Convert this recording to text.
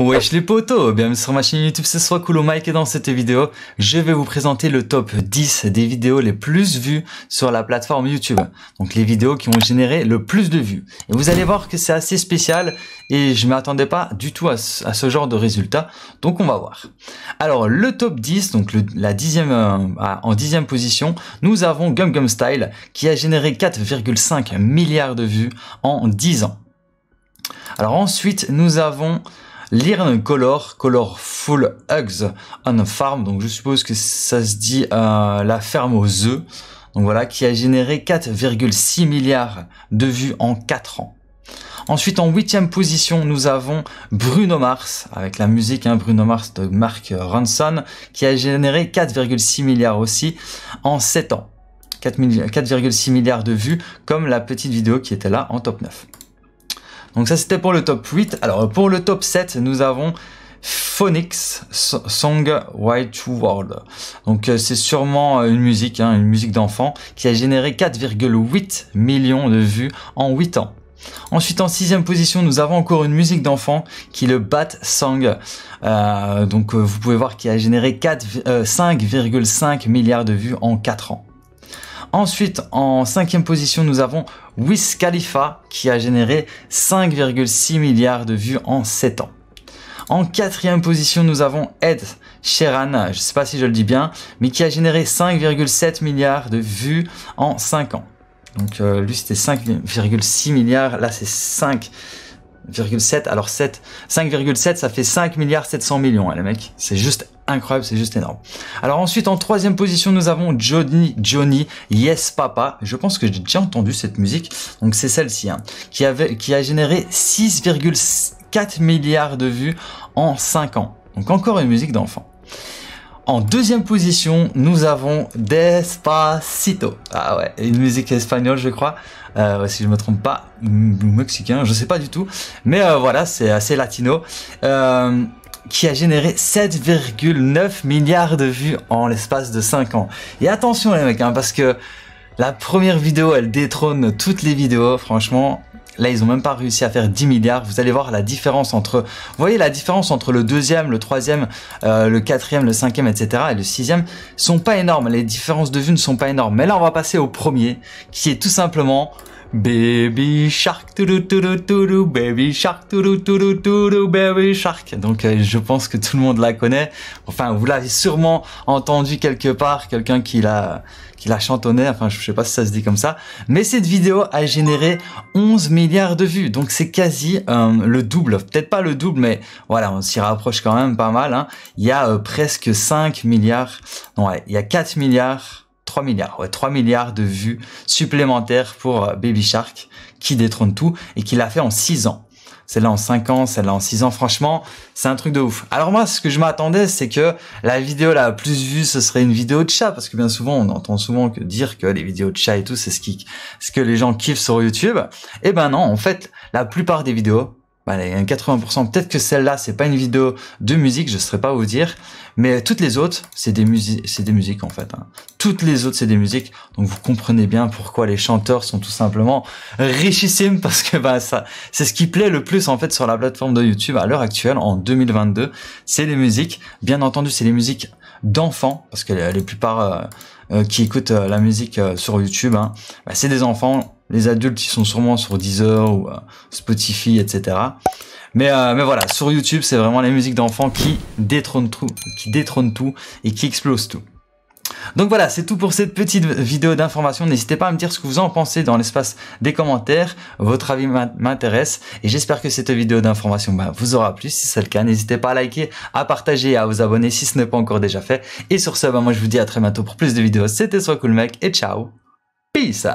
Wesh les potos, bienvenue sur ma chaîne YouTube, c'est soit cool Mike et dans cette vidéo, je vais vous présenter le top 10 des vidéos les plus vues sur la plateforme YouTube. Donc les vidéos qui ont généré le plus de vues. Et vous allez voir que c'est assez spécial et je ne m'attendais pas du tout à ce, genre de résultat. Donc on va voir. Alors le top 10, donc la dixième, euh, en dixième position, nous avons Gum Style qui a généré 4,5 milliards de vues en 10 ans. Alors ensuite, nous avons Learn Color, color full Hugs on Farm. Donc je suppose que ça se dit euh, la ferme aux œufs. Donc voilà, qui a généré 4,6 milliards de vues en 4 ans. Ensuite, en huitième position, nous avons Bruno Mars, avec la musique hein, Bruno Mars de Mark Ronson, qui a généré 4,6 milliards aussi en 7 ans. 4,6 milliards de vues, comme la petite vidéo qui était là en top 9. Donc ça c'était pour le top 8. Alors pour le top 7, nous avons Phonics Song White World. Donc euh, c'est sûrement euh, une musique, hein, une musique d'enfant, qui a généré 4,8 millions de vues en 8 ans. Ensuite, en sixième position, nous avons encore une musique d'enfant qui est le Bat Song. Euh, donc, vous pouvez voir qu'il a généré 5,5 milliards de vues en 4 ans. Ensuite, en cinquième position, nous avons Wiz Khalifa qui a généré 5,6 milliards de vues en 7 ans. En quatrième position, nous avons Ed Sheeran, je ne sais pas si je le dis bien, mais qui a généré 5,7 milliards de vues en 5 ans. Donc euh, lui c'était 5,6 milliards, là c'est 5 7, alors 7, 5,7, ça fait 5 milliards 700 millions, hein, les mecs. C'est juste incroyable, c'est juste énorme. Alors ensuite, en troisième position, nous avons Johnny, Johnny, Yes Papa. Je pense que j'ai déjà entendu cette musique, donc c'est celle-ci, hein, qui, avait, qui a généré 6,4 milliards de vues en 5 ans. Donc encore une musique d'enfant. En deuxième position, nous avons Despacito. Ah ouais, une musique espagnole, je crois. Euh, si je me trompe pas, mexicain, je sais pas du tout. Mais euh, voilà, c'est assez latino. Euh, qui a généré 7,9 milliards de vues en l'espace de 5 ans. Et attention les mecs, hein, parce que la première vidéo, elle détrône toutes les vidéos, franchement. Là, ils ont même pas réussi à faire 10 milliards. Vous allez voir la différence entre, vous voyez la différence entre le deuxième, le troisième, euh, le quatrième, le cinquième, etc. et le sixième sont pas énormes. Les différences de vues ne sont pas énormes. Mais là, on va passer au premier, qui est tout simplement Baby Shark, toulou, toulou, toulou, Baby Shark, toulou, toulou, toulou, Baby Shark. Donc euh, je pense que tout le monde la connaît. Enfin, vous l'avez sûrement entendu quelque part, quelqu'un qui la qui la chantonné. enfin je sais pas si ça se dit comme ça, mais cette vidéo a généré 11 milliards de vues, donc c'est quasi euh, le double, peut-être pas le double, mais voilà, on s'y rapproche quand même pas mal, hein. il y a euh, presque 5 milliards, non ouais, il y a 4 milliards 3 milliards, ouais, 3 milliards de vues supplémentaires pour euh, Baby Shark qui détrône tout et qui l'a fait en 6 ans. Celle-là en 5 ans, celle-là en 6 ans, franchement, c'est un truc de ouf. Alors moi, ce que je m'attendais, c'est que la vidéo la plus vue, ce serait une vidéo de chat, parce que bien souvent, on entend souvent que dire que les vidéos de chat et tout, c'est ce, ce que les gens kiffent sur YouTube. Eh ben non, en fait, la plupart des vidéos, Allez, 80%. Peut-être que celle-là, c'est pas une vidéo de musique, je ne saurais pas vous dire. Mais toutes les autres, c'est des, c'est des musiques en fait. Hein. Toutes les autres, c'est des musiques. Donc vous comprenez bien pourquoi les chanteurs sont tout simplement richissimes parce que bah, ça, c'est ce qui plaît le plus en fait sur la plateforme de YouTube à l'heure actuelle, en 2022. C'est les musiques. Bien entendu, c'est les musiques d'enfants parce que les, plupart euh, euh, qui écoutent euh, la musique sur YouTube, hein, bah, c'est des enfants les adultes, ils sont sûrement sur Deezer ou euh, Spotify, etc. Mais, euh, mais voilà, sur YouTube, c'est vraiment les musiques d'enfants qui détrônent tout, qui détrônent tout et qui explosent tout. Donc voilà, c'est tout pour cette petite vidéo d'information. N'hésitez pas à me dire ce que vous en pensez dans l'espace des commentaires. Votre avis m'intéresse et j'espère que cette vidéo d'information bah, vous aura plu. Si c'est le cas, n'hésitez pas à liker, à partager et à vous abonner si ce n'est pas encore déjà fait. Et sur ce, bah, moi je vous dis à très bientôt pour plus de vidéos. C'était Soit Cool Mec et ciao. Peace